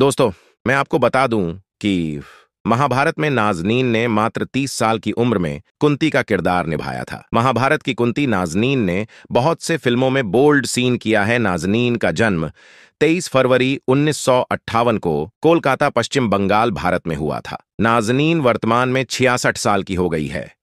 दोस्तों मैं आपको बता दूं कि महाभारत में नाजनीन ने मात्र 30 साल की उम्र में कुंती का किरदार निभाया था महाभारत की कुंती नाजनीन ने बहुत से फिल्मों में बोल्ड सीन किया है नाजनीन का जन्म 23 फरवरी उन्नीस को कोलकाता पश्चिम बंगाल भारत में हुआ था नाजनीन वर्तमान में छियासठ साल की हो गई है